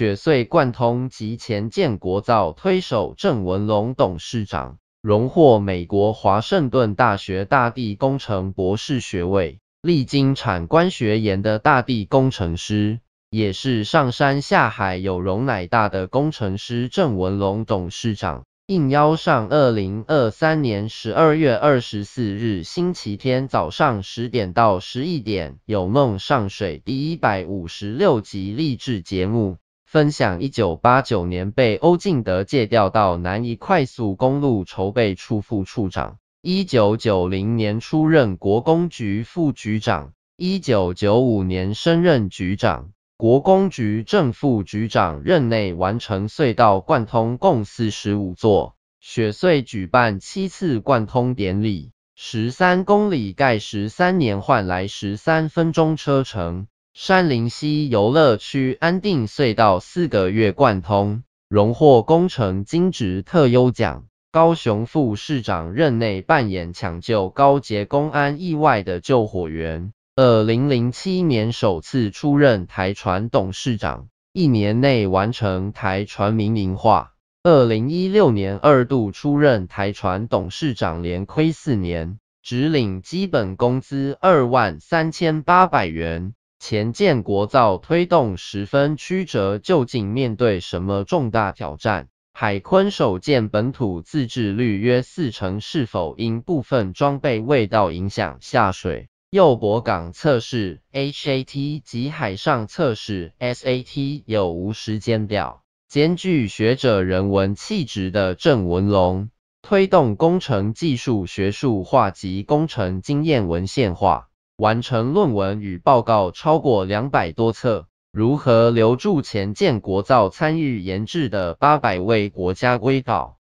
雪穗贯通及前建国造推手郑文龙董事长荣获美国华盛顿大学大地工程博士学位，历经产官学研的大地工程师，也是上山下海有容乃大的工程师郑文龙董事长，应邀上二零二三年十二月二十四日星期天早上十点到十一点有梦上水第一百五十六集励志节目。分享：一九八九年被欧进德借调到南宜快速公路筹备处副处长，一九九零年出任国公局副局长，一九九五年升任局长。国公局正副局长任内完成隧道贯通共四十五座，雪隧举办七次贯通典礼，十三公里盖十三年换来十三分钟车程。山林溪游乐区安定隧道四个月贯通，荣获工程金质特优奖。高雄副市长任内扮演抢救高捷公安意外的救火员。二零零七年首次出任台船董事长，一年内完成台船民营化。二零一六年二度出任台船董事长，连亏四年，只领基本工资二万三千八百元。前建国造推动十分曲折，究竟面对什么重大挑战？海坤首舰本土自制率约四成，是否因部分装备味道影响下水？右泊港测试 HAT 及海上测试 SAT 有无时间表？兼具学者人文气质的郑文龙，推动工程技术学术化及工程经验文献化。完成论文与报告超过两百多册。如何留住前建国造参与研制的八百位国家瑰宝？